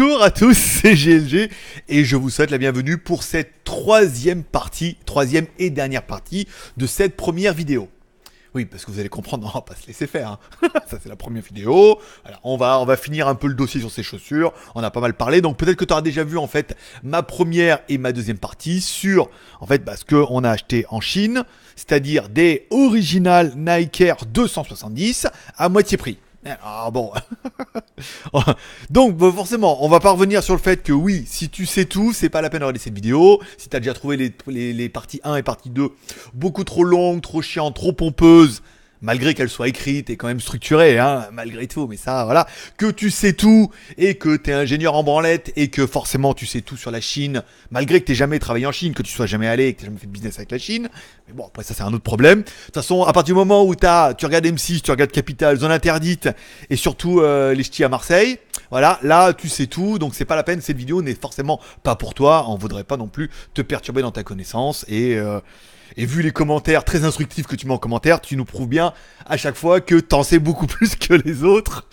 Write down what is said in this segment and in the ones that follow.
Bonjour à tous, c'est GLG et je vous souhaite la bienvenue pour cette troisième partie, troisième et dernière partie de cette première vidéo. Oui, parce que vous allez comprendre, on va pas se laisser faire. Hein. Ça c'est la première vidéo. on va, on va finir un peu le dossier sur ces chaussures. On a pas mal parlé, donc peut-être que tu auras déjà vu en fait ma première et ma deuxième partie sur en fait parce bah, que on a acheté en Chine, c'est-à-dire des originales Nike Air 270 à moitié prix. Ah bon. Oh. Donc forcément, on va pas revenir sur le fait que oui, si tu sais tout, c'est pas la peine de regarder cette vidéo. Si t'as déjà trouvé les, les, les, parties 1 et partie 2 beaucoup trop longues, trop chiantes, trop pompeuses, malgré qu'elle soit écrite et quand même structurée, hein, malgré tout, mais ça, voilà, que tu sais tout et que tu es ingénieur en branlette et que forcément tu sais tout sur la Chine, malgré que t'aies jamais travaillé en Chine, que tu sois jamais allé, que t'aies jamais fait de business avec la Chine, mais bon, après ça c'est un autre problème. De toute façon, à partir du moment où t'as, tu regardes M6, tu regardes Capital, Zone Interdite et surtout euh, les ch'tis à Marseille, voilà, là tu sais tout, donc c'est pas la peine, cette vidéo n'est forcément pas pour toi, on voudrait pas non plus te perturber dans ta connaissance et... Euh, et vu les commentaires très instructifs que tu mets en commentaire, tu nous prouves bien à chaque fois que t'en sais beaucoup plus que les autres.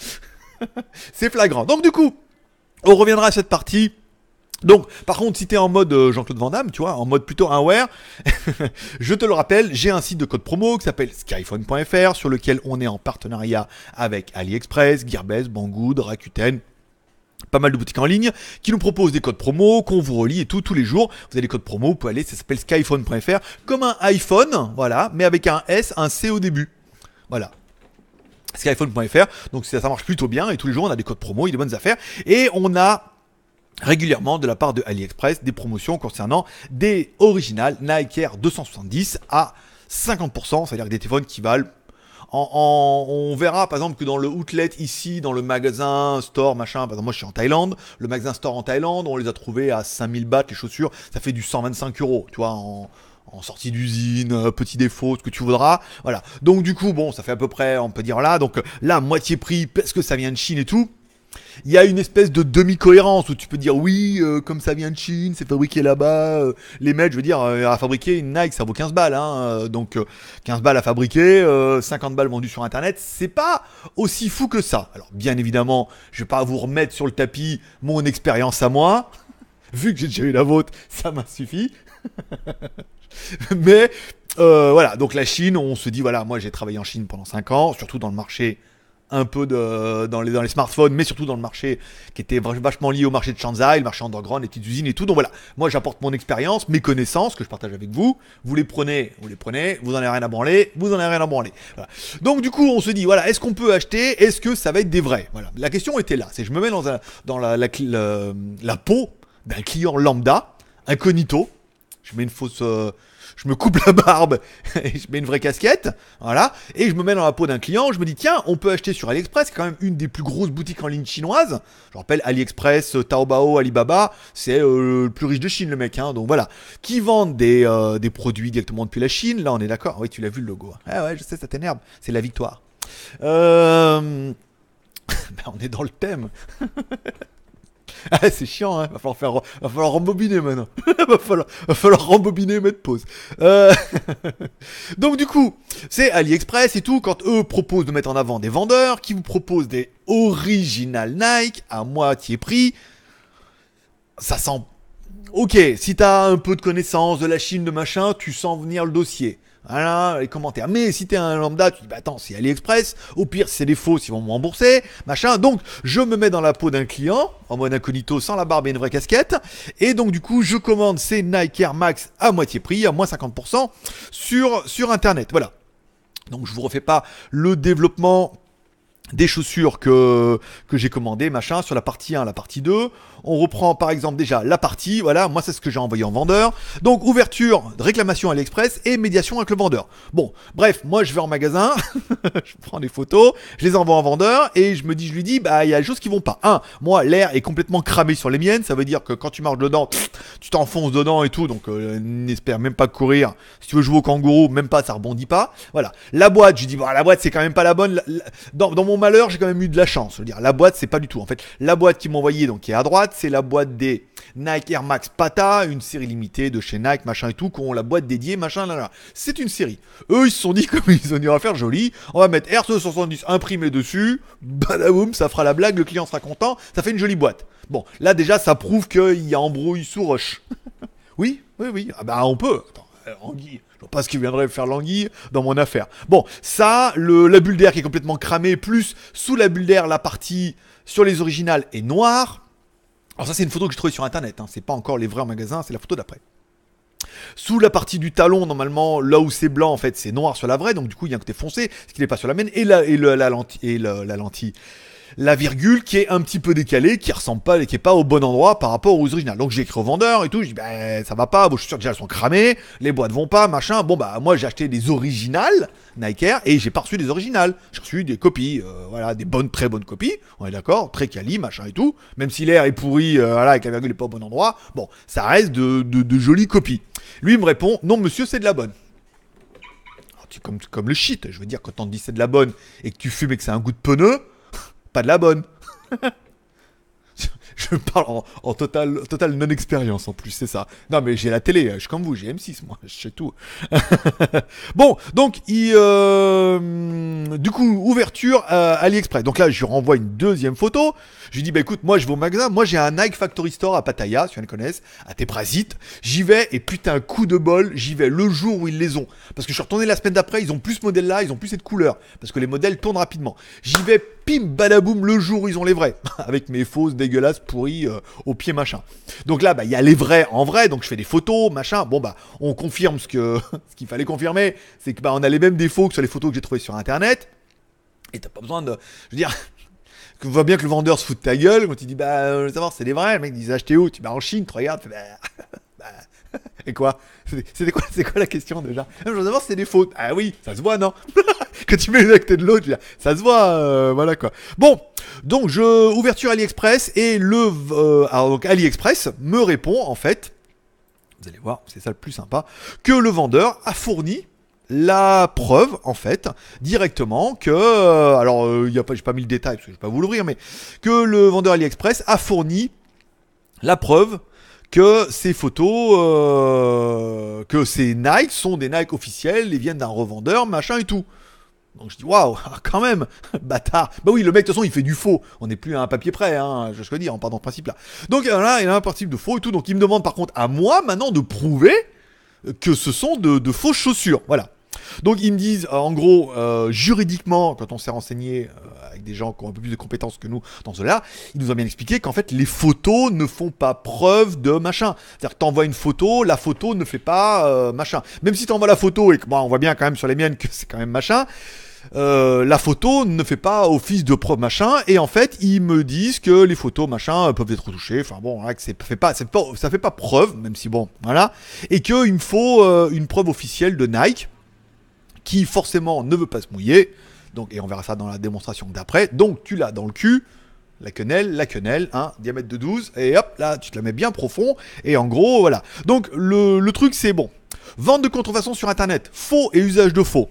c'est flagrant. Donc du coup, on reviendra à cette partie. Donc, par contre, si t'es en mode euh, Jean-Claude Van Damme, tu vois, en mode plutôt unware, je te le rappelle, j'ai un site de code promo qui s'appelle skyphone.fr sur lequel on est en partenariat avec AliExpress, Gearbest, Banggood, Rakuten, pas mal de boutiques en ligne qui nous proposent des codes promo qu'on vous relie et tout tous les jours. Vous avez des codes promo, vous pouvez aller, ça s'appelle skyphone.fr comme un iPhone, voilà, mais avec un S, un C au début. Voilà skyphone.fr. Donc ça, marche plutôt bien et tous les jours on a des codes promo, il y a des bonnes affaires et on a régulièrement de la part de AliExpress des promotions concernant des originales Nike Air 270 à 50%, c'est-à-dire des téléphones qui valent on verra par exemple que dans le outlet ici, dans le magasin store, machin, par exemple, moi je suis en Thaïlande, le magasin store en Thaïlande, on les a trouvés à 5000 bahts les chaussures, ça fait du 125 euros, tu vois, en, en sortie d'usine, euh, petit défaut, ce que tu voudras. Voilà. Donc du coup, bon, ça fait à peu près, on peut dire là, donc euh, la moitié prix parce que ça vient de Chine et tout il y a une espèce de demi-cohérence où tu peux dire oui, euh, comme ça vient de Chine, c'est fabriqué là-bas. Euh, les mecs, je veux dire, euh, à fabriquer une Nike, ça vaut 15 balles. Hein, donc 15 balles à fabriquer, 50 balles vendues sur Internet, c'est pas aussi fou que ça. Alors bien évidemment, je vais pas vous remettre sur le tapis mon expérience à moi. Vu que j'ai déjà eu la vôtre, ça m'a suffi. Mais voilà, donc la Chine, on se dit, voilà, moi j'ai travaillé en Chine pendant 5 ans, surtout dans le marché un peu de, dans, les, dans les smartphones, mais surtout dans le marché qui était vachement lié au marché de Shanzai, le marché underground, les petites usines et tout. Donc voilà, moi j'apporte mon expérience, mes connaissances que je partage avec vous. Vous les prenez, vous les prenez, vous n'en avez rien à branler, vous n'en avez rien à branler. Donc du coup, on se dit, voilà, est-ce qu'on peut acheter Est-ce que ça va être des vrais Voilà, la question était là. C'est je me mets dans, dans la, peau d'un client lambda, incognito. Je mets une fausse. Euh, je me coupe la barbe et je mets une vraie casquette, voilà, et je me mets dans la peau d'un client, je me dis tiens, on peut acheter sur AliExpress, c'est quand même une des plus grosses boutiques en ligne chinoise. Je rappelle AliExpress, euh, Taobao, Alibaba, c'est euh, le plus riche de Chine le mec, hein, donc voilà, qui vendent euh, des, produits directement depuis la Chine, là on est d'accord, oui tu l'as vu le logo, hein. ah ouais je sais ça t'énerve, c'est la victoire. Ben, on est dans le thème. Ah, c'est chiant, hein. Va falloir, faire, rembobiner maintenant. va, falloir, va falloir rembobiner mettre pause. Euh, donc, du coup, c'est AliExpress et tout. Quand eux proposent de mettre en avant des vendeurs qui vous proposent des original Nike à moitié prix, ça sent. Ok, si t'as un peu de connaissance de la Chine, de machin, tu sens venir le dossier. Voilà, les commentaires. Mais si t'es un lambda, tu dis, bah attends, c'est AliExpress. Au pire, c'est des faux, ils vont me rembourser. Machin. Donc, je me mets dans la peau d'un client, en mode incognito, sans la barbe et une vraie casquette. Et donc, du coup, je commande ces Nike Air Max à moitié prix, à moins 50% sur, sur Internet. Voilà. Donc, je vous refais pas le développement des chaussures que, que j'ai commandées, machin, sur la partie 1, la partie 2. On reprend par exemple déjà la partie, voilà, moi c'est ce que j'ai envoyé en vendeur. Donc ouverture, réclamation à l'express et médiation avec le vendeur. Bon, bref, moi je vais en magasin, je prends des photos, je les envoie en vendeur et je me dis, je lui dis, bah il y a des choses qui vont pas. Un, moi l'air est complètement cramé sur les miennes, ça veut dire que quand tu marches dedans, tu t'enfonces dedans et tout, donc euh, n'espère même pas courir. Si tu veux jouer au kangourou, même pas, ça rebondit pas. Voilà. La boîte, je dis, bah, la boîte c'est quand même pas la bonne. Dans, mon malheur, j'ai quand même eu de la chance. Je dire, la boîte c'est pas du tout. En fait, la boîte qui m'envoyait, donc qui est à droite, c'est la boîte des Nike Air Max Pata, une série limitée de chez Nike, machin et tout, qui ont la boîte dédiée, machin, là, là. C'est une série. Eux, ils se sont dit, comme ils ont dit, faire joli, on va mettre R270 imprimé dessus, badaboum, ça fera la blague, le client sera content, ça fait une jolie boîte. Bon, là, déjà, ça prouve qu'il y a embrouille sous roche. oui, oui, oui. Ah bah, on peut. Attends, euh, anguille. Je vois pas ce qu'il viendrait faire l'anguille dans mon affaire. Bon, ça, le, la bulle d'air qui est complètement cramée, plus sous la bulle d'air, la partie sur les originales est noire. Alors ça c'est une photo que j'ai trouvée sur internet, hein. c'est pas encore les vrais magasins, magasin, c'est la photo d'après. Sous la partie du talon, normalement, là où c'est blanc, en fait, c'est noir sur la vraie, donc du coup, il y a un côté foncé, ce qui n'est pas sur la mienne, et la, et la la lentille la virgule qui est un petit peu décalée, qui ressemble pas, qui est pas au bon endroit par rapport aux originales. Donc j'ai écrit au vendeur et tout, je dis ben ça va pas, vos chaussures déjà elles sont cramées, les boîtes vont pas, machin. Bon bah moi j'ai acheté des originales Nike Air et j'ai pas reçu des originales. J'ai reçu des copies, euh, voilà, des bonnes, très bonnes copies. On est d'accord, très quali, machin et tout. Même si l'air est pourri, euh, voilà, et que la virgule est pas au bon endroit, bon, ça reste de, jolies copies. Lui me répond non monsieur c'est de la bonne c'est oh, comme, comme, le shit. Je veux dire, quand on te dit c'est de la bonne et que tu fumes et que c'est un goût de pneu, de la bonne. je parle en, total, total non-expérience en plus, c'est ça. Non, mais j'ai la télé, je comme vous, j'ai M6, moi, je sais tout. bon, donc, il, euh, du coup, ouverture à euh, AliExpress. Donc là, je lui renvoie une deuxième photo. Je lui dis, bah écoute, moi, je vais au magasin. Moi, j'ai un Nike Factory Store à Pattaya, si elles connaissent, à Teprasit. J'y vais et putain, coup de bol, j'y vais le jour où ils les ont. Parce que je suis retourné la semaine d'après, ils ont plus ce modèle-là, ils ont plus cette couleur. Parce que les modèles tournent rapidement. J'y vais pim, badaboum, le jour ils ont les vrais, avec mes fausses dégueulasses pourries euh, au pied machin. Donc là, bah, il y a les vrais en vrai, donc je fais des photos, machin. Bon bah, on confirme ce que ce qu'il fallait confirmer, c'est que bah, on a les mêmes défauts que sur les photos que j'ai trouvées sur internet. Et t'as pas besoin de, je veux dire, tu vois bien que le vendeur se fout de ta gueule quand il dit bah, je euh, veux savoir, c'est des vrais. Le mec, ils achetaient où Tu vas en Chine, tu regardes, bah, et quoi C'est quoi, quoi la question déjà Je veux savoir c'est des fautes. Ah oui, ça se voit, non Que tu mets une acte de l'autre, ah, ça se voit, euh, voilà quoi. Bon, donc je ouverture AliExpress et le euh, AliExpress me répond en fait, vous allez voir, c'est ça le plus sympa, que le vendeur a fourni la preuve en fait directement que euh, alors il y a pas j'ai pas mis le détail parce que je vais pas vous l'ouvrir mais que le vendeur AliExpress a fourni la preuve que ces photos, euh, que ces Nike sont des Nike officiels et viennent d'un revendeur, machin et tout. Donc je dis waouh, quand même, bâtard. Bah oui, le mec de toute façon il fait du faux. On n'est plus à un papier près, hein, je veux dire, en partant de principe là. Donc là, il a un principe de faux et tout. Donc il me demande par contre à moi maintenant de prouver que ce sont de, fausses chaussures. Voilà. Donc ils me disent euh, en gros, euh, juridiquement, quand on s'est renseigné, avec des gens qui ont un peu plus de compétences que nous dans cela, ils nous ont bien expliqué qu'en fait les photos ne font pas preuve de machin. C'est-à-dire que t'envoies une photo, la photo ne fait pas euh, machin. Même si t'envoies la photo et que bon, on voit bien quand même sur les miennes que c'est quand même machin. Euh, la photo ne fait pas office de preuve machin et en fait ils me disent que les photos machin peuvent être retouchées enfin bon ça hein, que c'est fait pas, ça fait pas preuve même si bon voilà et qu'il me faut euh, une preuve officielle de Nike qui forcément ne veut pas se mouiller et on verra ça dans la démonstration d'après. Donc tu l'as dans le cul, la quenelle, la quenelle, hein, diamètre de 12, et hop, là tu te la mets bien profond, et en gros, voilà. Donc le, truc c'est bon. Vente de contrefaçon sur internet, faux et usage de faux.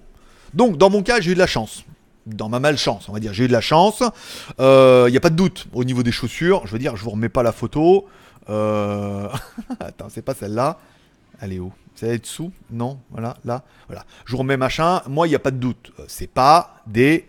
Donc dans mon cas, j'ai eu de la chance. Dans ma malchance, on va dire, j'ai eu de la chance. Il euh, n'y a pas de doute au niveau des chaussures. Je veux dire, je vous remets pas la photo. Euh, attends, c'est pas celle-là. Elle est où ça va être sous Non, voilà, là, voilà. Je remets machin, moi, il n'y a pas de doute. Euh, c'est pas des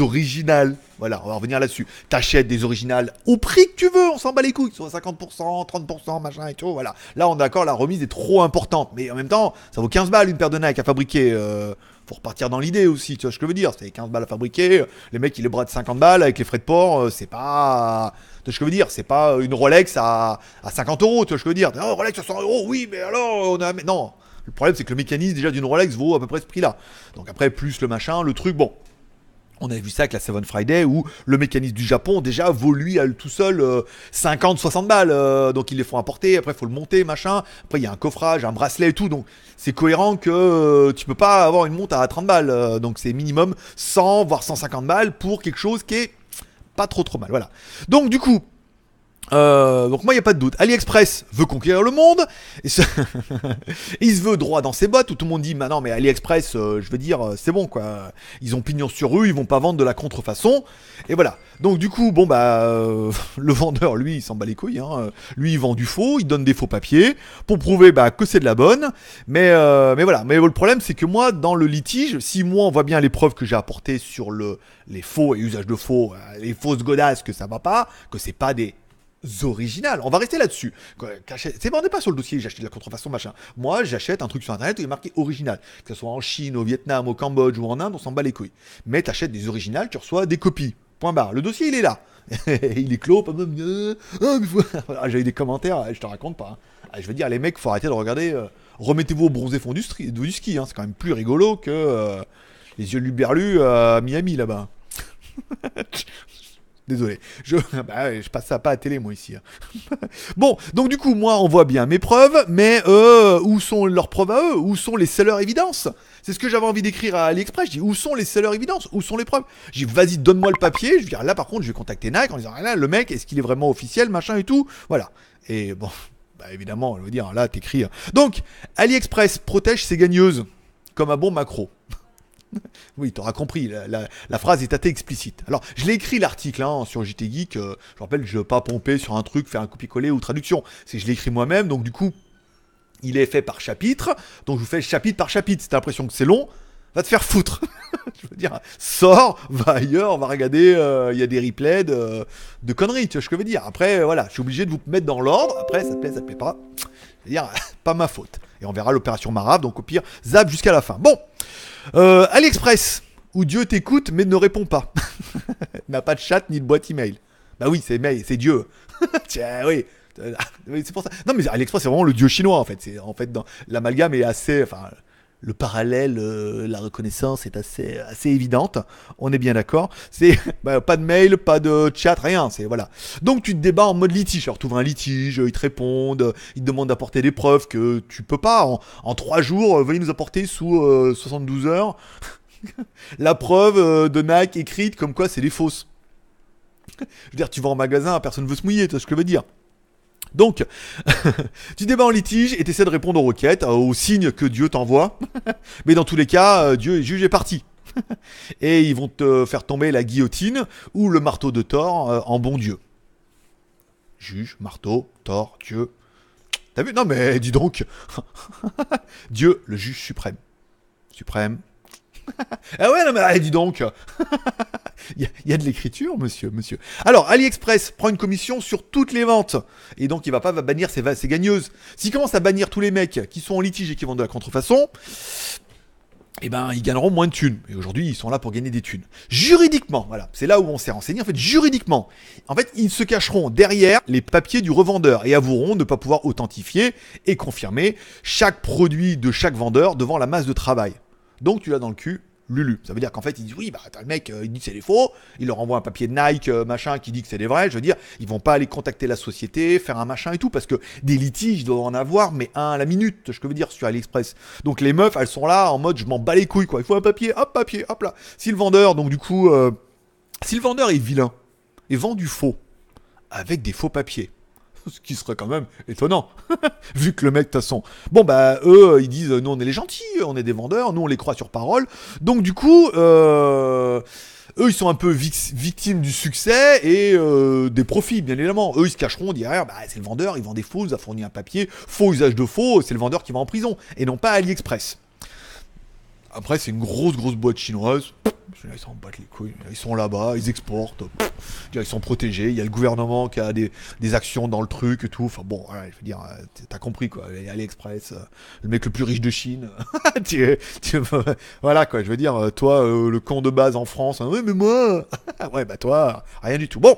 originales. Voilà, on va revenir là-dessus. T'achètes des originales au prix que tu veux, on s'en bat les couilles, soit 50%, 30%, machin et tout, voilà. Là, on est d'accord, la remise est trop importante. Mais en même temps, ça vaut 15 balles une paire de Nike à fabriquer. Euh, faut repartir dans l'idée aussi, tu vois ce que je veux dire. C'est 15 balles à fabriquer, euh, les mecs ils les bradent 50 balles avec les frais de port, euh, c'est pas. Tu vois ce que je veux dire C'est pas euh, une Rolex à, 50 euros, tu vois ce que je veux dire. Oh, Rolex à 100 euros, oui, mais alors on a. Non, le problème, c'est que le mécanisme déjà d'une Rolex vaut à peu près ce prix-là. Donc après, plus le machin, le truc, bon, on a vu ça avec la Seven Friday où le mécanisme du Japon déjà vaut lui à tout seul 50, euh, 60 balles. Euh, donc ils les font apporter. après il faut le monter, machin. Après il y a un coffrage, un bracelet et tout. Donc c'est cohérent que tu euh, tu peux pas avoir une monte à 30 balles. donc c'est minimum 100 voire 150 balles pour quelque chose qui est pas trop trop mal. Voilà. Donc du coup, euh, donc moi il n'y a pas de doute, AliExpress veut conquérir le monde, et il se veut droit dans ses bottes, tout le monde dit maintenant mais AliExpress, euh, je veux dire, euh, c'est bon quoi, ils ont pignon sur rue, ils vont pas vendre de la contrefaçon, et voilà. Donc du coup, bon bah, le vendeur lui il s'en bat les couilles, hein. lui il vend du faux, il donne des faux papiers, pour prouver bah, que c'est de la bonne, mais, mais voilà, mais le problème c'est que moi dans le litige, si moi on voit bien les preuves que j'ai apportées sur le, les faux et usage de faux, les fausses godasses que ça va pas, que c'est pas des originales. On va rester là-dessus. C'est bon, on n'est pas sur le dossier, j'achète de la contrefaçon, machin. Moi, j'achète un truc sur Internet où il est marqué original. Que ce soit en Chine, au Vietnam, au Cambodge ou en Inde, on s'en bat les couilles. Mais tu achètes des originales, tu reçois des copies. Point barre. Le dossier, il est là. il est clos, pas même. Ah, ah, j'ai eu des commentaires, eh, je te raconte pas. Hein. Ah, je veux dire, les mecs, faut arrêter de regarder. Euh, remettez-vous au bronzé fond du, ski, hein. c'est quand même plus rigolo que euh, les yeux l'uberlu euh, à Miami là-bas. Désolé. Je, bah, je passe ça pas à télé, moi, ici. Hein. bon, donc du coup, moi, on voit bien mes preuves, mais euh, où sont leurs preuves à eux Où sont les sellers évidences C'est ce que j'avais envie d'écrire à AliExpress. Je dis, où sont les sellers évidences Où sont les preuves Je dis, vas-y, donne-moi le papier. Je dis, là, par contre, je vais contacter Nike en disant, ah là, le mec, est-ce qu'il est vraiment officiel, machin et tout Voilà. Et bon, bah, évidemment, on veux dire, là, t'écris. Hein. Donc, AliExpress protège ses gagneuses, comme un bon macro. oui, tu auras compris, la, phrase est assez explicite. Alors, je l'ai écrit l'article hein, sur JT Geek, euh, je rappelle, je ne veux pas pomper sur un truc, faire un copier-coller ou traduction, c'est je l'ai écrit moi-même, donc du coup, il est fait par chapitre, donc je vous fais chapitre par chapitre, si t'as l'impression que c'est long, va te faire foutre. je veux dire, sors, va ailleurs, va regarder, euh, il y a des replays de, conneries, tu vois ce que je veux dire. Après, voilà, je suis obligé de vous mettre dans l'ordre, après, ça te plaît, ça te plaît pas, c'est-à-dire, pas ma faute. Et on verra l'opération Marave, donc au pire, zap jusqu'à la fin. Bon, euh, AliExpress, où Dieu t'écoute mais ne répond pas. N'a pas de chat ni de boîte email. Bah oui, c'est mail, c'est Dieu. Tiens, oui. C'est pour ça. Non, mais AliExpress, c'est vraiment le dieu chinois en fait. C'est en fait dans l'amalgame est assez. Enfin, le parallèle, euh, la reconnaissance est assez, assez évidente. On est bien d'accord. C'est bah, pas de mail, pas de chat, rien. C'est voilà. Donc tu te débats en mode litige. Alors tu ouvres un litige, ils te répondent, ils te demandent d'apporter des preuves que tu peux pas. En, trois jours, euh, veuillez nous apporter sous 72 euh, heures la preuve de NAC écrite comme quoi c'est des fausses. Je veux dire, tu vas en magasin, personne ne veut se mouiller, tu ce que je veux dire. Donc, tu débats en litige et tu essaies de répondre aux requêtes, euh, aux signes que Dieu t'envoie. Mais dans tous les cas, euh, Dieu est juge et parti. et ils vont te faire tomber la guillotine ou le marteau de Thor euh, en bon Dieu. Juge, marteau, Thor, Dieu. T'as vu Non mais dis donc Dieu, le juge suprême. Suprême, ah ouais, non, mais ah, dis donc Il y, a de l'écriture, monsieur, monsieur. Alors, AliExpress prend une commission sur toutes les ventes. Et donc, il va pas bannir ses, gagneuses. S'il commence à bannir tous les mecs qui sont en litige et qui vendent de la contrefaçon, eh ben, ils gagneront moins de thunes. Et aujourd'hui, ils sont là pour gagner des thunes. Juridiquement, voilà, c'est là où on s'est renseigné. En fait, juridiquement, en fait, ils se cacheront derrière les papiers du revendeur et avoueront ne pas pouvoir authentifier et confirmer chaque produit de chaque vendeur devant la masse de travail. Donc tu l'as dans le cul, Lulu. Ça veut dire qu'en fait, ils disent oui, bah t'as le mec, euh, il dit que c'est des faux, il leur envoie un papier de Nike, euh, machin, qui dit que c'est des vrais. Je veux dire, ils vont pas aller contacter la société, faire un machin et tout, parce que des litiges, doivent en avoir, mais un à la minute, je veux dire, sur AliExpress. Donc les meufs, elles sont là en mode je m'en bats les couilles, quoi. Il faut un papier, hop, papier, hop là. Si vendeur, donc du coup, euh, si vendeur est vilain et vend du faux avec des faux papiers, Ce qui serait quand même étonnant, vu que le mec, de toute façon. Bon, bah, eux, ils disent, nous, on est les gentils, on est des vendeurs, nous, on les croit sur parole. Donc, du coup, euh, eux, ils sont un peu victimes du succès et euh, des profits, bien évidemment. Eux, ils se cacheront derrière, bah, c'est le vendeur, il vend des faux, il a fourni un papier, faux usage de faux, c'est le vendeur qui va en prison, et non pas AliExpress. Après, c'est une grosse, grosse boîte chinoise. Ils s'en battent les couilles. Ils sont là-bas, ils exportent. Ils sont protégés. Il y a le gouvernement qui a des, des actions dans le truc et tout. Enfin bon, voilà, je veux dire, euh, t'as compris quoi. AliExpress, euh, le mec le plus riche de Chine. voilà quoi, je veux dire, euh, toi, le con de base en France. Hein. Oui, mais moi Ouais, bah toi, rien du tout. Bon,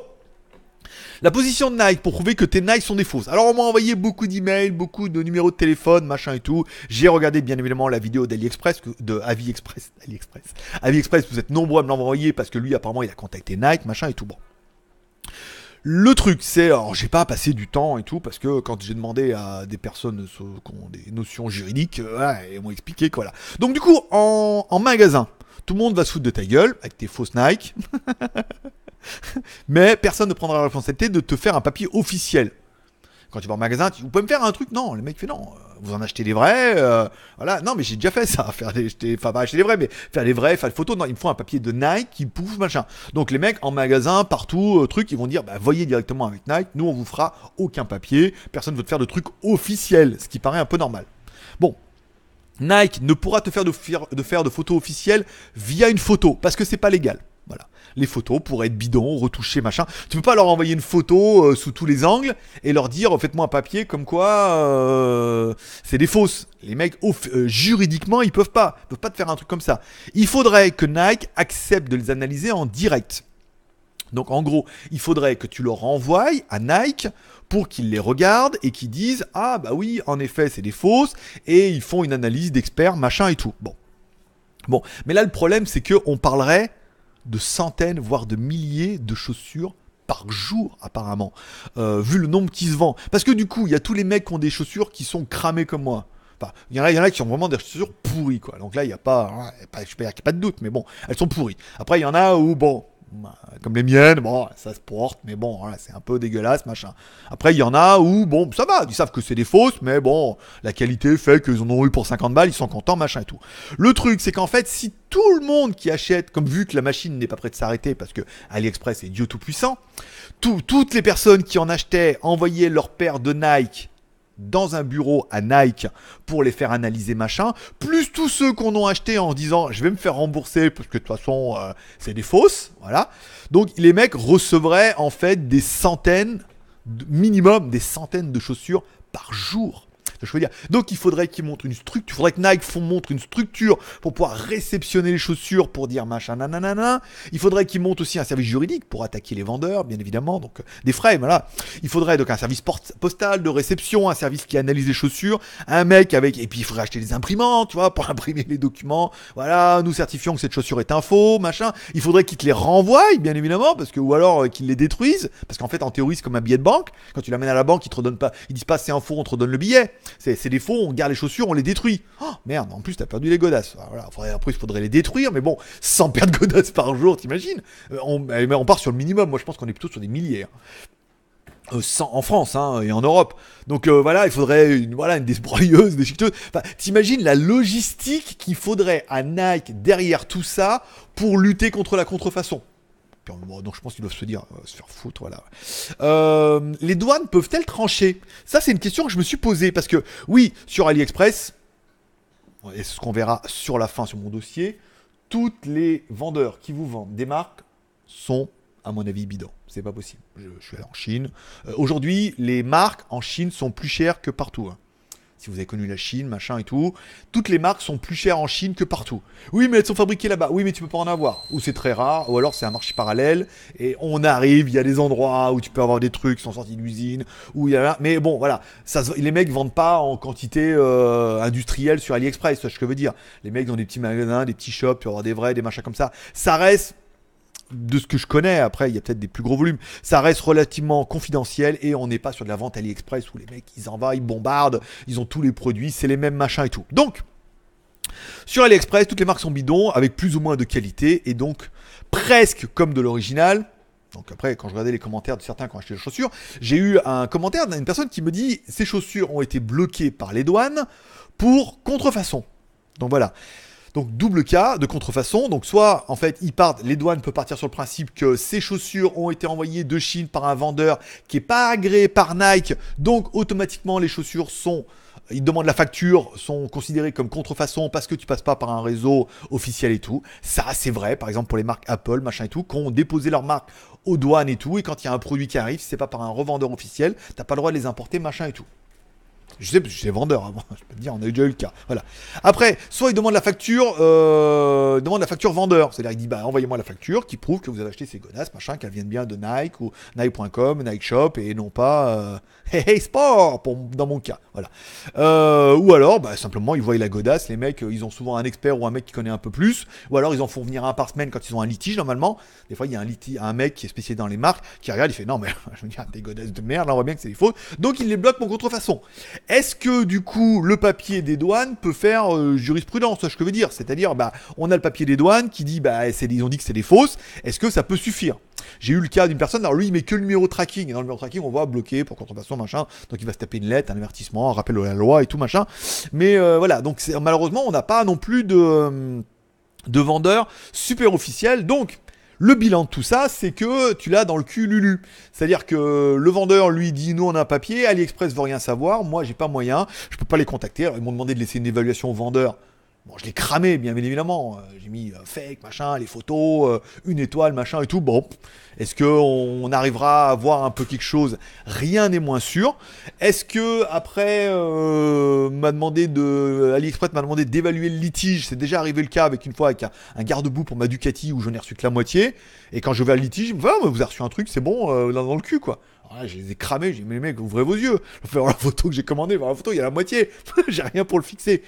la position de Nike pour prouver que tes Nike sont des fausses. Alors on m'a envoyé beaucoup d'emails, beaucoup de numéros de téléphone, machin et tout. J'ai regardé bien évidemment la vidéo d'AliExpress, de Avi Express, AliExpress. vous êtes nombreux à me l'envoyer parce que lui apparemment il a contacté Nike, machin et tout. Bon. Le truc, c'est, alors j'ai pas passé du temps et tout, parce que quand j'ai demandé à des personnes qui ont des notions juridiques, euh, ouais, ils m'ont expliqué que voilà. Donc du coup, en, en magasin, tout le monde va se foutre de ta gueule avec tes fausses Nike. mais personne ne prendra la responsabilité de te faire un papier officiel. Quand tu vas en magasin, tu vous pouvez me faire un truc Non, le mec fait non, euh, vous en achetez des vrais, euh, voilà. Non, mais j'ai déjà fait ça, faire des, enfin pas acheter des vrais, mais faire des vrais, faire des photos. Non, il me faut un papier de Nike qui pouf, machin. Donc les mecs en magasin, partout, trucs, euh, truc, ils vont dire, bah voyez directement avec Nike, nous on vous fera aucun papier, personne ne veut te faire de truc officiel, ce qui paraît un peu normal. Bon, Nike ne pourra te faire de, faire de, faire de photos officielles via une photo parce que c'est pas légal les photos pourraient être bidons, retouchées, machin. Tu peux pas leur envoyer une photo euh, sous tous les angles et leur dire oh, faites-moi un papier comme quoi euh, c'est des fausses. Les mecs, euh, juridiquement, ils peuvent pas. Ils peuvent pas te faire un truc comme ça. Il faudrait que Nike accepte de les analyser en direct. Donc en gros, il faudrait que tu leur envoies à Nike pour qu'ils les regardent et qu'ils disent Ah bah oui, en effet, c'est des fausses, et ils font une analyse d'experts, machin et tout. Bon. Bon, mais là le problème c'est qu'on parlerait de centaines, voire de milliers de chaussures par jour apparemment, euh, vu le nombre qui se vend. Parce que du coup, il y a tous les mecs qui ont des chaussures qui sont cramées comme moi. Enfin, il y, en a, qui ont vraiment des chaussures pourries, quoi. Donc là, il n'y a pas, hein, a pas de doute, mais bon, elles sont pourries. Après, il y en a où, bon, bah, comme les miennes, bon, ça se porte, mais bon, c'est un peu dégueulasse, machin. Après, il y en a où, bon, ça va, ils savent que c'est des fausses, mais bon, la qualité fait qu'ils en ont eu pour 50 balles, ils sont contents, machin et tout. Le truc, c'est qu'en fait, si tout le monde qui achète, comme vu que la machine n'est pas prête de s'arrêter, parce que AliExpress est Dieu tout puissant, toutes les personnes qui en achetaient envoyaient leur paire de Nike dans un bureau à Nike pour les faire analyser machin, plus tous ceux qu'on a acheté en disant je vais me faire rembourser parce que de toute façon euh, c'est des fausses, voilà. Donc les mecs recevraient en fait des centaines, minimum des centaines de chaussures par jour. Donc il faudrait qu'ils montrent une structure, il faudrait que Nike montre une structure pour pouvoir réceptionner les chaussures, pour dire machin, nanana. Il faudrait qu'ils monte aussi un service juridique pour attaquer les vendeurs, bien évidemment, donc euh, des frais, voilà. Il faudrait donc un service postal de réception, un service qui analyse les chaussures, un mec avec, et puis il faudrait acheter des imprimantes, tu vois, pour imprimer les documents. Voilà, nous certifions que cette chaussure est info, faux, machin. Il faudrait qu'ils te les renvoient, bien évidemment, parce que, ou alors euh, qu'ils les détruisent, parce qu'en fait, en théorie, c'est comme un billet de banque. Quand tu l'amènes à la banque, ils te redonnent pas, ils disent pas c'est un faux, on te redonne le billet. C'est des faux on garde les chaussures, on les détruit. Oh merde, en plus t'as perdu les godasses. Ah, voilà, après il faudrait les détruire, mais bon, 100 perdre de godasses par jour, t'imagines euh, on, eh, on, part sur le minimum, moi je pense qu'on est plutôt sur des milliers. Hein. Euh, en France hein, et en Europe. Donc euh, voilà, il faudrait une, voilà, une des chiqueteuses. T'imagines la logistique qu'il faudrait à Nike derrière tout ça pour lutter contre la contrefaçon donc je pense qu'ils doivent se dire, euh, se faire foutre, voilà. Euh, les douanes peuvent-elles trancher Ça, c'est une question que je me suis posée parce que oui, sur AliExpress, et ce qu'on verra sur la fin sur mon dossier, toutes les vendeurs qui vous vendent des marques sont, à mon avis, bidons. C'est pas possible. Je, suis allé en Chine. Euh, aujourd'hui, les marques en Chine sont plus chères que partout. Hein si vous avez connu la Chine, machin et tout, toutes les marques sont plus chères en Chine que partout. Oui, mais elles sont fabriquées là-bas. Oui, mais tu peux pas en avoir. Ou c'est très rare, ou alors c'est un marché parallèle. Et on arrive, il y a des endroits où tu peux avoir des trucs qui sont sortis d'usine, où il y a. Mais bon, voilà. Ça, les mecs vendent pas en quantité euh, industrielle sur AliExpress, vois ce que je veux dire. Les mecs ont des petits magasins, des petits shops, tu vas des vrais, des machins comme ça. Ça reste de ce que je connais, après, il y a peut-être des plus gros volumes. Ça reste relativement confidentiel et on n'est pas sur de la vente AliExpress où les mecs, ils en ils bombardent, ils ont tous les produits, c'est les mêmes machins et tout. Donc, sur AliExpress, toutes les marques sont bidons, avec plus ou moins de qualité et donc presque comme de l'original. Donc après, quand je regardais les commentaires de certains qui ont acheté des chaussures, j'ai eu un commentaire d'une personne qui me dit ces chaussures ont été bloquées par les douanes pour contrefaçon. Donc voilà. Donc double cas de contrefaçon. Donc soit en fait ils partent, les douanes peuvent partir sur le principe que ces chaussures ont été envoyées de Chine par un vendeur qui n'est pas agréé par Nike. Donc automatiquement les chaussures sont ils demandent la facture, sont considérées comme contrefaçon parce que tu passes pas par un réseau officiel et tout. Ça, c'est vrai, par exemple pour les marques Apple, machin et tout, qui ont déposé leurs marques aux douanes et tout. Et quand il y a un produit qui arrive, c'est pas par un revendeur officiel, t'as pas le droit de les importer, machin et tout. Je sais, c'est vendeur hein, avant, je peux te dire, on a déjà eu le cas. Voilà. Après, soit il demande la facture, euh, demande la facture vendeur. C'est-à-dire, il dit, bah, envoyez-moi la facture qui prouve que vous avez acheté ces godasses, machin, qu'elles viennent bien de Nike ou Nike.com, Nike Shop et non pas euh, Hey Sport, dans mon cas. Voilà. Euh, ou alors, bah, simplement, ils voient la godasse, les mecs, ils ont souvent un expert ou un mec qui connaît un peu plus, ou alors ils en font venir un par semaine quand ils ont un litige, normalement. Des fois, il y a un, litige, un mec qui est spécialisé dans les marques qui regarde, il fait, non, mais je veux dire, des godasses de merde, là, on voit bien que c'est des fautes. Donc, il les bloque pour contrefaçon. Est-ce que du coup le papier des douanes peut faire euh, jurisprudence ce que je veux dire, c'est-à-dire bah on a le papier des douanes qui dit bah ils ont dit que c'est des fausses. Est-ce que ça peut suffire J'ai eu le cas d'une personne, alors lui il met que le numéro tracking et dans le numéro tracking on voit bloqué pour contrefaçon machin, donc il va se taper une lettre, un avertissement, rappel à la loi et tout machin. Mais euh, voilà donc malheureusement on n'a pas non plus de euh, de super officiel. donc le bilan de tout ça, c'est que tu l'as dans le cul Lulu. C'est-à-dire que le vendeur lui dit nous on a un papier, AliExpress veut rien savoir, moi j'ai pas moyen, je peux pas les contacter. Alors, ils m'ont demandé de laisser une évaluation au vendeur. Bon, je l'ai cramé, bien évidemment. Euh, j'ai mis euh, fake, machin, les photos, euh, une étoile, machin et tout. Bon, est-ce qu'on arrivera à voir un peu quelque chose Rien n'est moins sûr. Est-ce que après, m'a demandé de AliExpress m'a demandé d'évaluer le litige. C'est déjà arrivé le cas avec une fois avec un, garde-boue pour ma Ducati où je n'ai reçu que la moitié. Et quand je vais à le litige, je me dis, ah, vous avez reçu un truc, c'est bon, là dans le cul, quoi je les ai cramés, j'ai dit, mais les mecs, ouvrez vos yeux. Enfin, la photo que j'ai commandée, la photo, il y a la moitié. j'ai rien pour le fixer.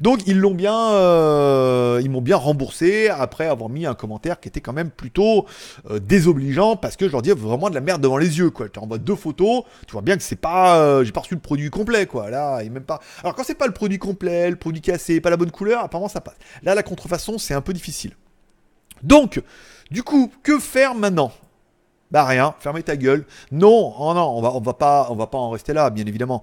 Donc, ils l'ont bien, euh, ils m'ont bien remboursé après avoir mis un commentaire qui était quand même plutôt euh, désobligeant parce que je leur dis vraiment de la merde devant les yeux, quoi. Tu envoies deux photos, tu vois bien que c'est pas, euh, j'ai pas reçu le produit complet, quoi. Là, même pas. Alors, quand c'est pas le produit complet, le produit cassé, pas la bonne couleur, apparemment ça passe. Là, la contrefaçon, c'est un peu difficile. Donc, du coup, que faire maintenant bah rien, fermez ta gueule. Non, oh non, on va, on va pas, on va pas en rester là, bien évidemment.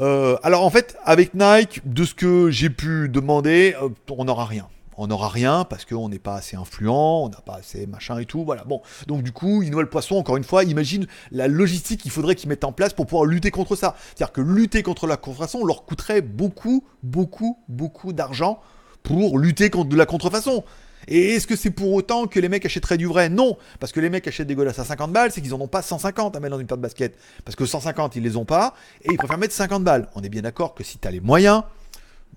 Euh, alors en fait, avec Nike, de ce que j'ai pu demander, euh, on n'aura rien. On n'aura rien parce qu'on n'est pas assez influent, on n'a pas assez machin et tout. Voilà, bon. Donc du coup, une le Poisson, encore une fois, imagine la logistique qu'il faudrait qu'ils mettent en place pour pouvoir lutter contre ça. C'est-à-dire que lutter contre la contrefaçon leur coûterait beaucoup, beaucoup, beaucoup d'argent pour lutter contre de la contrefaçon. Et est-ce que c'est pour autant que les mecs achèteraient du vrai Non, parce que les mecs achètent des godasses à 50 balles, c'est qu'ils n'en ont pas 150 à mettre dans une paire de baskets. Parce que 150, ils les ont pas, et ils préfèrent mettre 50 balles. On est bien d'accord que si tu as les moyens,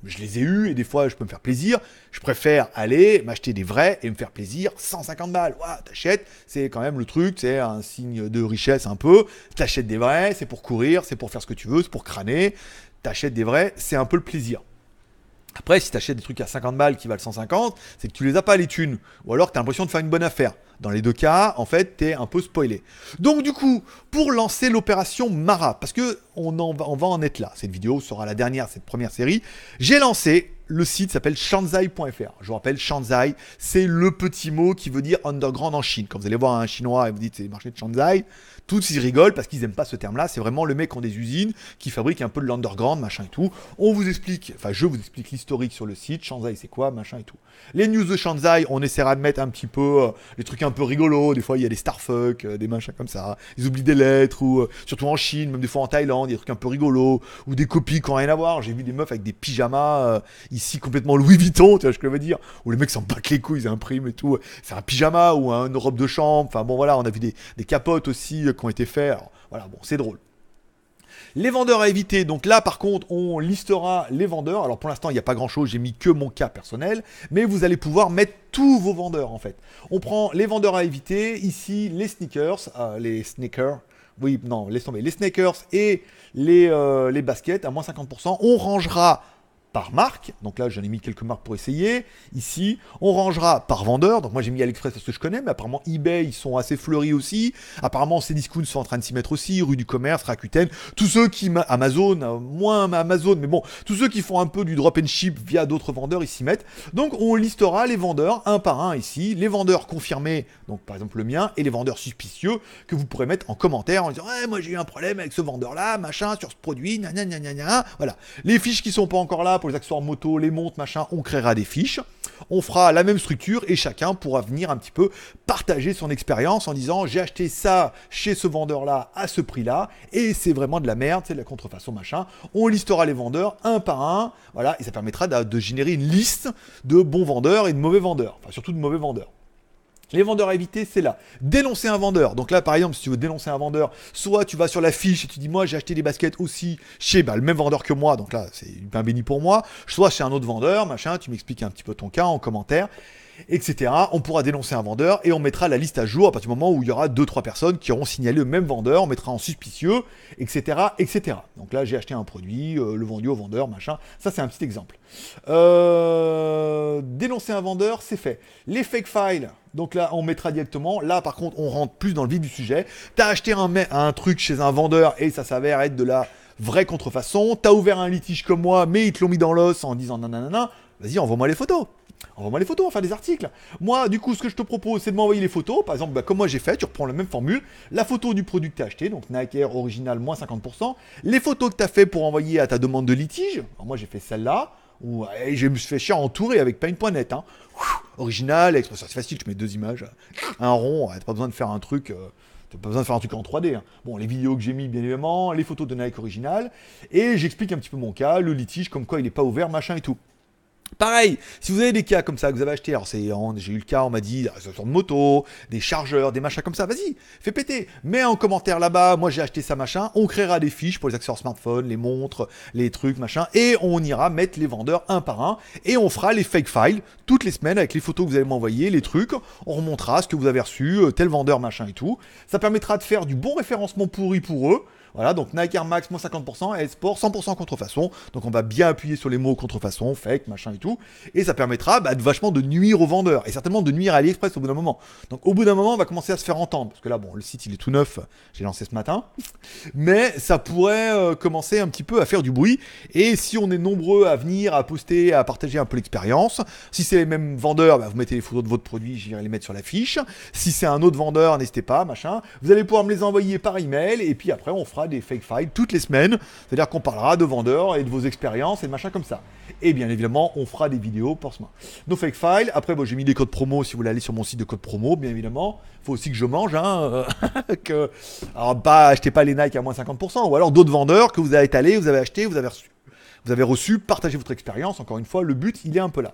je les ai eus, et des fois je peux me faire plaisir, je préfère aller m'acheter des vrais et me faire plaisir 150 balles. Waouh, t'achètes, c'est quand même le truc, c'est un signe de richesse un peu. T'achètes des vrais, c'est pour courir, c'est pour faire ce que tu veux, c'est pour crâner. T'achètes des vrais, c'est un peu le plaisir. Après, si t'achètes des trucs à 50 balles qui valent 150, c'est que tu les as pas les thunes. Ou alors que tu as l'impression de faire une bonne affaire. Dans les deux cas, en fait, t'es un peu spoilé. Donc du coup, pour lancer l'opération Mara, parce que on, on va en être là, cette vidéo sera la dernière, cette première série, j'ai lancé le site s'appelle shanzai.fr. Je vous rappelle, Shanzai, c'est le petit mot qui veut dire underground en Chine. Quand vous allez voir un Chinois et vous dites c'est le marché de Shanzai, tous ils rigolent parce qu'ils n'aiment pas ce terme-là. C'est vraiment le mec qui ont des usines, qui fabrique un peu de l'underground, machin et tout. On vous explique, enfin je vous explique l'historique sur le site, Shanzai c'est quoi, machin et tout. Les news de Shanzai, on essaiera de mettre un petit peu euh, les trucs un peu rigolos. Des fois il y a des starfuck, euh, des machins comme ça. Ils oublient des lettres ou euh, surtout en Chine, même des fois en Thaïlande, il y des trucs un peu rigolos ou des copies qui n'ont rien à voir. J'ai vu des meufs avec des pyjamas ici complètement Louis Vuitton, tu vois ce que je veux dire, où les mecs s'en battent les couilles, ils impriment et tout. C'est un pyjama ou une robe de chambre. Enfin bon, voilà, on a vu des, capotes aussi euh, qui ont été faites. voilà, bon, c'est drôle. Les vendeurs à éviter. Donc là, par contre, on listera les vendeurs. Alors pour l'instant, il n'y a pas grand chose. J'ai mis que mon cas personnel. Mais vous allez pouvoir mettre tous vos vendeurs en fait. On prend les vendeurs à éviter. Ici, les sneakers. Ah, les sneakers. Oui, non, laisse tomber. Les sneakers et les, euh, les baskets à moins 50%. On rangera par marque. Donc là, j'en ai mis quelques marques pour essayer. Ici, on rangera par vendeur. Donc moi, j'ai mis AliExpress parce que je connais, mais apparemment, eBay, ils sont assez fleuris aussi. Apparemment, Cdiscount sont en train de s'y mettre aussi. Rue du Commerce, Rakuten. Tous ceux qui. Amazon, euh, moins Amazon, mais bon, tous ceux qui font un peu du drop and ship via d'autres vendeurs, ils s'y mettent. Donc on listera les vendeurs un par un ici. Les vendeurs confirmés, donc par exemple le mien, et les vendeurs suspicieux que vous pourrez mettre en commentaire en disant moi j'ai eu un problème avec ce vendeur-là, machin, sur ce produit, nanana. Voilà. Les fiches qui sont pas encore là, pour les accessoires moto, les montres, machin, on créera des fiches. On fera la même structure et chacun pourra venir un petit peu partager son expérience en disant j'ai acheté ça chez ce vendeur-là à ce prix-là et c'est vraiment de la merde, c'est de la contrefaçon, machin. On listera les vendeurs un par un, voilà, et ça permettra de, générer une liste de bons vendeurs et de mauvais vendeurs, enfin surtout de mauvais vendeurs. Les vendeurs à éviter, c'est là. Dénoncer un vendeur. Donc là, par exemple, si tu veux dénoncer un vendeur, soit tu vas sur la fiche et tu dis, moi, j'ai acheté des baskets aussi chez bah, le même vendeur que moi, donc là, c'est pain béni pour moi, soit chez un autre vendeur, machin, tu m'expliques un petit peu ton cas en commentaire etc. On pourra dénoncer un vendeur et on mettra la liste à jour à partir du moment où il y aura 2-3 personnes qui auront signalé le même vendeur, on mettra en suspicieux, etc. etc. Donc là, j'ai acheté un produit, euh, le vendu au vendeur, machin. Ça, c'est un petit exemple. Euh, dénoncer un vendeur, c'est fait. Les fake files, donc là, on mettra directement. Là, par contre, on rentre plus dans le vif du sujet. T'as acheté un, un truc chez un vendeur et ça s'avère être de la vraie contrefaçon. T'as ouvert un litige comme moi, mais ils te l'ont mis dans l'os en disant nanana. Vas-y, envoie-moi les photos. Envoie-moi les photos, on va faire des articles. Moi, du coup, ce que je te propose, c'est de m'envoyer les photos. Par exemple, bah, comme moi j'ai fait, tu reprends la même formule. La photo du produit que tu as acheté, donc Nike Air original moins 50%. Les photos que tu as fait pour envoyer à ta demande de litige. moi, j'ai fait celle-là. où je me suis fait chier entouré avec paint.net. Hein. Original, expression, c'est facile, je mets deux images. Un rond, t'as pas besoin de faire un truc. Euh, pas besoin de faire un truc en 3D. Hein. Bon, les vidéos que j'ai mis, bien évidemment, les photos de Nike original, et j'explique un petit peu mon cas, le litige, comme quoi il n'est pas ouvert, machin et tout. Pareil, si vous avez des cas comme ça que vous avez acheté, alors c'est, j'ai eu le cas, on m'a dit, ce sont de moto, des chargeurs, des machins comme ça, vas-y, fais péter, mets en commentaire là-bas, moi j'ai acheté ça, machin, on créera des fiches pour les accessoires smartphones, les montres, les trucs, machin, et on ira mettre les vendeurs un par un, et on fera les fake files toutes les semaines avec les photos que vous allez m'envoyer, les trucs, on remontera ce que vous avez reçu, euh, tel vendeur, machin et tout. Ça permettra de faire du bon référencement pourri pour eux, voilà, donc Nike Air Max, moins 50%, et sport 100% contrefaçon. Donc on va bien appuyer sur les mots contrefaçon, fake, machin et tout. Et ça permettra bah, vachement de nuire aux vendeurs, et certainement de nuire à AliExpress au bout d'un moment. Donc au bout d'un moment, on va commencer à se faire entendre. Parce que là, bon, le site, il est tout neuf, j'ai lancé ce matin. Mais ça pourrait euh, commencer un petit peu à faire du bruit. Et si on est nombreux à venir, à poster, à partager un peu l'expérience, si c'est les mêmes vendeurs, bah, vous mettez les photos de votre produit, j'irai les mettre sur la fiche. Si c'est un autre vendeur, n'hésitez pas, machin. Vous allez pouvoir me les envoyer par email, et puis après, on fera des fake files toutes les semaines. C'est-à-dire qu'on parlera de vendeurs et de vos expériences et de machin comme ça. Et bien évidemment, on fera des vidéos pour ce mois Nos fake files. Après, bon, j'ai mis des codes promo si vous voulez aller sur mon site de code promo, bien évidemment. Faut aussi que je mange, hein. Euh, que... Alors, pas, bah, achetez pas les Nike à moins 50%. Ou alors d'autres vendeurs que vous avez étalés, vous avez acheté, vous avez reçu. Vous avez reçu, partagez votre expérience. Encore une fois, le but, il est un peu là.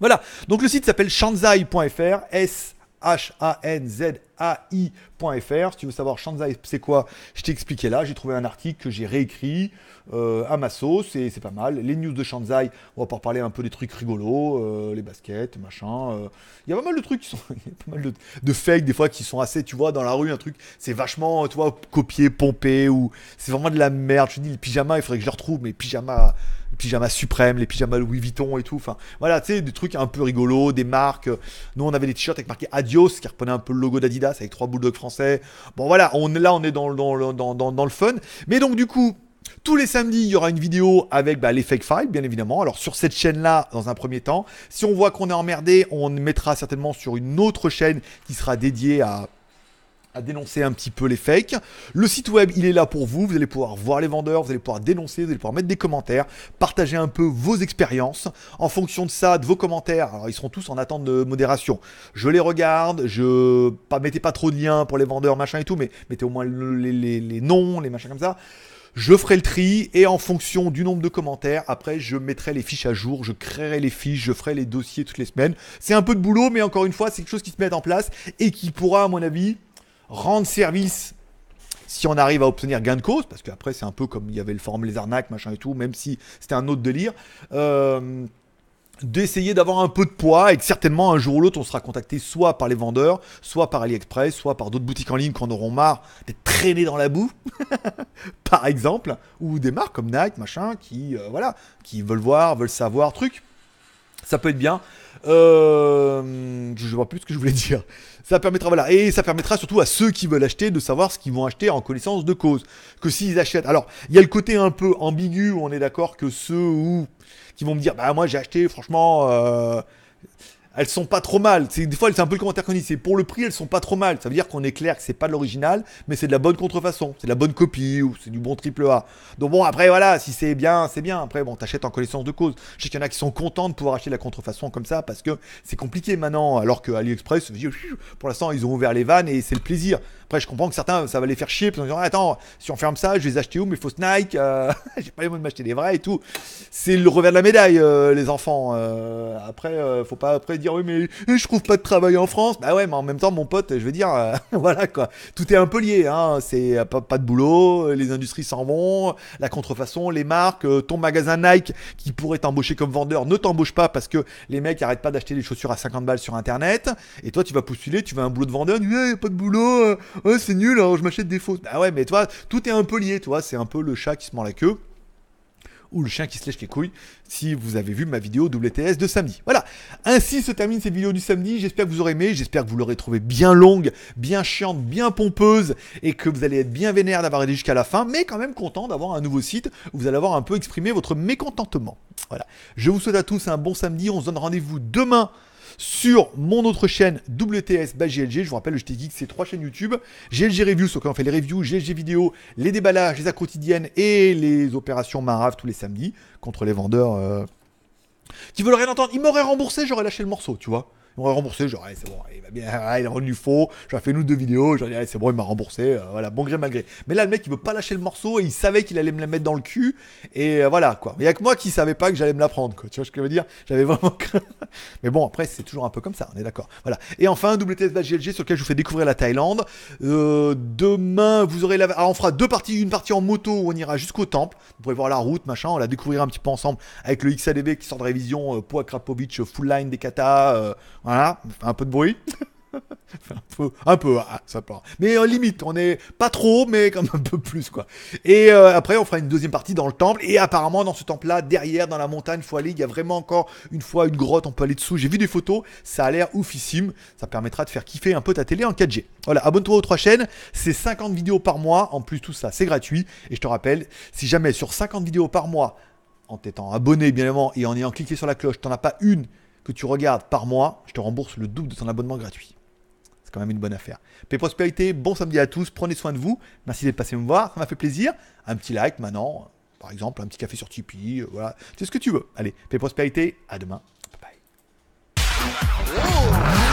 Voilà. Donc le site s'appelle shanzai.fr. S h a n z ai.fr. Si tu veux savoir Shanzai, c'est quoi, je t'ai expliqué là. J'ai trouvé un article que j'ai réécrit euh, à ma sauce et c'est pas mal. Les news de Shanzai, on va pouvoir parler un peu des trucs rigolos, euh, les baskets, machin. Euh. Il y a pas mal de trucs qui sont. pas mal de, fake des fois qui sont assez, tu vois, dans la rue, un truc. C'est vachement, tu vois, copié, pompé ou c'est vraiment de la merde. Je dis, le pyjama, il faudrait que je les retrouve, mais pyjama les pyjamas suprêmes, les pyjamas Louis Vuitton et tout. Enfin, voilà, tu sais, des trucs un peu rigolos, des marques. Nous, on avait des t-shirts avec marqué Adios, qui reprenait un peu le logo d'Adidas avec trois bulldogs français. Bon voilà, on, là on est dans, le fun. Mais donc du coup, tous les samedis, il y aura une vidéo avec bah, les fake files, bien évidemment. Alors sur cette chaîne-là, dans un premier temps. Si on voit qu'on est emmerdé, on mettra certainement sur une autre chaîne qui sera dédiée à à dénoncer un petit peu les fakes. Le site web, il est là pour vous. Vous allez pouvoir voir les vendeurs, vous allez pouvoir dénoncer, vous allez pouvoir mettre des commentaires, partager un peu vos expériences. En fonction de ça, de vos commentaires, alors ils seront tous en attente de modération. Je les regarde, je pas, mettez pas trop de liens pour les vendeurs, machin et tout, mais mettez au moins les, les noms, les machins comme ça. Je ferai le tri et en fonction du nombre de commentaires, après je mettrai les fiches à jour, je créerai les fiches, je ferai les dossiers toutes les semaines. C'est un peu de boulot, mais encore une fois, c'est quelque chose qui se met en place et qui pourra, à mon avis, rendre service si on arrive à obtenir gain de cause, parce qu'après c'est un peu comme il y avait le forum Les Arnaques, machin et tout, même si c'était un autre délire, euh, d'essayer d'avoir un peu de poids et que certainement un jour ou l'autre on sera contacté soit par les vendeurs, soit par AliExpress, soit par d'autres boutiques en ligne qu'on en auront marre d'être traînés dans la boue, par exemple, ou des marques comme Nike, machin, qui, euh, voilà, qui veulent voir, veulent savoir, truc. Ça peut être bien. Euh, je vois plus ce que je voulais dire. Ça permettra, voilà, et ça permettra surtout à ceux qui veulent acheter de savoir ce qu'ils vont acheter en connaissance de cause. Que s'ils achètent, alors il y a le côté un peu ambigu où on est d'accord que ceux ou qui vont me dire, bah moi j'ai acheté, franchement, euh, elles sont pas trop mal. Des fois, c'est un peu le commentaire qu'on dit. C'est pour le prix, elles sont pas trop mal. Ça veut dire qu'on est clair que c'est pas l'original, mais c'est de la bonne contrefaçon. C'est de la bonne copie ou c'est du bon triple A. Donc bon, après, voilà, si c'est bien, c'est bien. Après, bon, t'achètes en connaissance de cause. Je sais qu'il y en a qui sont contents de pouvoir acheter la contrefaçon comme ça parce que c'est compliqué maintenant. Alors que AliExpress, pour l'instant, ils ont ouvert les vannes et c'est le plaisir. Après, je comprends que certains, ça va les faire chier, parce vont dire, attends, si on ferme ça, je vais les acheter où Mes fausses Nike, euh, j'ai pas les moyens de m'acheter des vrais et tout. C'est le revers de la médaille, euh, les enfants. Euh, après, faut pas après dire, oui, mais eh, je trouve pas de travail en France. Bah ouais, mais en même temps, mon pote, je veux dire, voilà quoi. Tout est un peu lié, hein. C'est pas, de boulot, les industries s'en vont, la contrefaçon, les marques, ton magasin Nike qui pourrait t'embaucher comme vendeur ne t'embauche pas parce que les mecs arrêtent pas d'acheter des chaussures à 50 balles sur internet. Et toi, tu vas postuler, tu vas un boulot de vendeur, eh, pas de boulot, c'est nul, hein, je m'achète des fautes. Ah ouais, mais toi, tout est un peu lié, toi. C'est un peu le chat qui se mord la queue ou le chien qui se lèche les couilles, si vous avez vu ma vidéo WTS de samedi. Voilà, ainsi se termine cette vidéo du samedi, j'espère que vous aurez aimé, j'espère que vous l'aurez trouvée bien longue, bien chiante, bien pompeuse, et que vous allez être bien vénère d'avoir aidé jusqu'à la fin, mais quand même content d'avoir un nouveau site où vous allez avoir un peu exprimé votre mécontentement. Voilà, je vous souhaite à tous un bon samedi, on se donne rendez-vous demain sur mon autre chaîne WTS by GLG. Je vous rappelle, je t'ai dit que c'est trois chaînes YouTube. GLG Reviews, sur lequel on fait les reviews, GLG Vidéo, les déballages, les actes quotidiennes et les opérations marav tous les samedis contre les vendeurs euh, qui veulent rien entendre. Ils m'auraient remboursé, j'aurais lâché le morceau, tu vois il m'aurait remboursé, genre, c'est bon, il va bien, ah, il a rendu faux. J'aurais fait une ou deux vidéos, genre ah, c'est bon, il m'a remboursé, euh, voilà, bon gré, malgré. Mais là, le mec, il veut pas lâcher le morceau et il savait qu'il allait me la mettre dans le cul. Et euh, voilà, quoi. Il y a que moi qui savais pas que j'allais me la prendre, quoi. Tu vois ce que je veux dire J'avais vraiment Mais bon, après, c'est toujours un peu comme ça, on est d'accord. Voilà. Et enfin, WTS sur lequel je vous fais découvrir la Thaïlande. Euh, demain, vous aurez la. Ah, on fera deux parties, une partie en moto où on ira jusqu'au temple. Vous pourrez voir la route, machin. On la découvrira un petit peu ensemble avec le XADB qui sort de révision, euh, full line des voilà, un peu de bruit. un peu, un peu ah, ça part. Mais en euh, limite, on est pas trop, mais comme un peu plus quoi. Et euh, après, on fera une deuxième partie dans le temple. Et apparemment, dans ce temple-là, derrière, dans la montagne, faut aller. Il y a vraiment encore une fois une grotte. On peut aller dessous. J'ai vu des photos. Ça a l'air oufissime. Ça permettra de faire kiffer un peu ta télé en 4G. Voilà, abonne-toi aux trois chaînes. C'est 50 vidéos par mois. En plus, tout ça, c'est gratuit. Et je te rappelle, si jamais sur 50 vidéos par mois, en t'étant abonné bien évidemment et en ayant cliqué sur la cloche, t'en as pas une que tu regardes par mois, je te rembourse le double de ton abonnement gratuit. C'est quand même une bonne affaire. Paix prospérité, bon samedi à tous, prenez soin de vous. Merci d'être passé me voir, ça m'a fait plaisir. Un petit like maintenant, par exemple, un petit café sur Tipeee, euh, voilà. C'est ce que tu veux. Allez, paix prospérité, à demain. Bye bye.